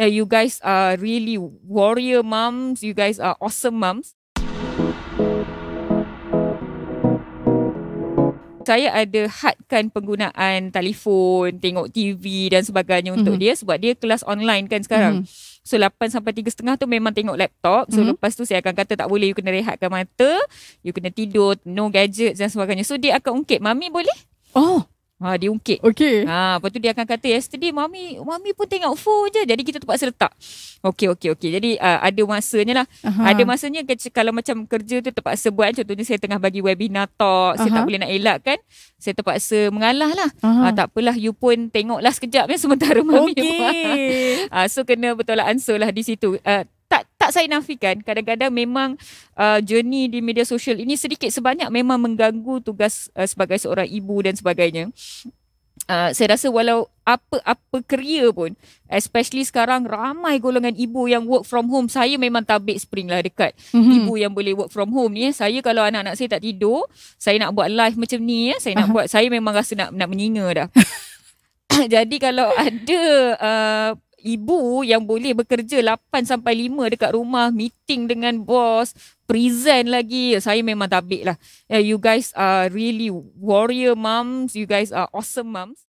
Yeah, you guys are really warrior moms. You guys are awesome moms. Saya ada hadkan penggunaan telefon, tengok TV dan sebagainya untuk mm-hmm. dia sebab dia kelas online kan sekarang. Mm-hmm. So 8 sampai 3 setengah tu memang tengok laptop. So mm-hmm. lepas tu saya akan kata tak boleh you kena rehatkan mata, you kena tidur, no gadget dan sebagainya. So dia akan ungkit, "Mami boleh?" Oh. Ha dia ungkit. Okey. Ha lepas tu dia akan kata yesterday mami mami pun tengok phone je jadi kita terpaksa letak. Okey okey okey. Jadi uh, ada masanya lah. uh Ada masanya ke- kalau macam kerja tu terpaksa buat contohnya saya tengah bagi webinar talk uh saya tak boleh nak elak kan. Saya terpaksa mengalah lah. Ha, tak apalah you pun tengoklah sekejap ya sementara mami. Okey. ha, so kena betul lah answer lah di situ. Uh, tak saya nafikan kadang-kadang memang uh, journey di media sosial ini sedikit sebanyak memang mengganggu tugas uh, sebagai seorang ibu dan sebagainya. Uh, saya rasa walau apa-apa kerja pun especially sekarang ramai golongan ibu yang work from home saya memang tabik spring lah dekat mm-hmm. ibu yang boleh work from home ni saya kalau anak-anak saya tak tidur saya nak buat live macam ni ya saya nak uh-huh. buat saya memang rasa nak nak menyinga dah jadi kalau ada uh, ibu yang boleh bekerja 8 sampai 5 dekat rumah, meeting dengan bos, present lagi. Saya memang tabik lah. You guys are really warrior moms. You guys are awesome moms.